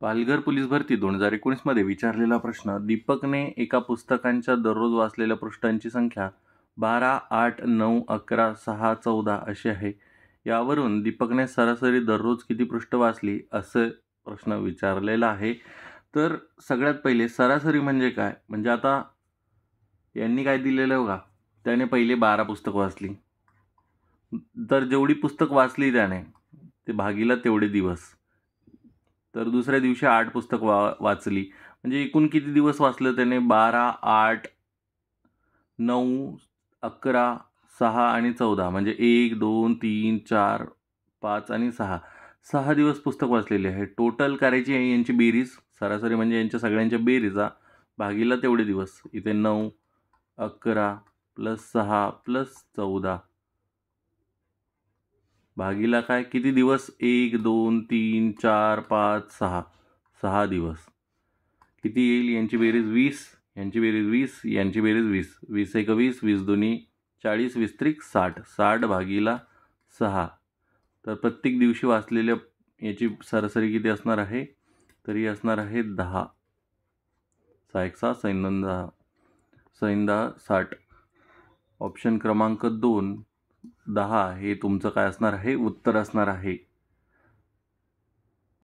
Palghar police भरती दोन हजार एकोणीसमध्ये विचारलेला प्रश्न दीपकने एका पुस्तकांच्या दररोज वाचलेल्या पृष्ठांची संख्या बारा आठ नऊ अकरा सहा चौदा अशी आहे यावरून दीपकने सरासरी दररोज किती पृष्ठ वाचली असं प्रश्न विचारलेला आहे तर सगळ्यात पहिले सरासरी म्हणजे काय म्हणजे आता यांनी काय दिलेलं बघा त्याने पहिले बारा पुस्तकं वाचली तर जेवढी पुस्तक वाचली त्याने ते भागीला तेवढे दिवस तर दुसऱ्या दिवशी आठ पुस्तक वा वाचली म्हणजे एकूण किती दिवस वाचलं त्याने बारा आठ नऊ अकरा सहा आणि चौदा म्हणजे एक दोन तीन चार पाच आणि सहा सहा दिवस पुस्तक वाचलेले आहे टोटल करायची आहे यांची बेरीज सरासरी म्हणजे यांच्या सगळ्यांच्या बेरीजा भागीला तेवढे दिवस इथे नऊ अकरा प्लस सहा प्लस चौदा भागीला काय किती दिवस एक दोन तीन चार पाच सहा सहा दिवस किती येईल यांची बेरीज वीस यांची बेरीज वीस यांची बेरीज वीस वीस एक वीस वीस दोन्ही चाळीस विस्त्रिक साठ साठ भागीला सहा तर प्रत्येक दिवशी वाचलेल्या याची सरासरी किती असणार आहे तरी असणार आहे दहा सहा एक सहा सैन दहा सैन दहा साठ ऑप्शन क्रमांक दोन दहा हे तुमचं काय असणार आहे उत्तर असणार आहे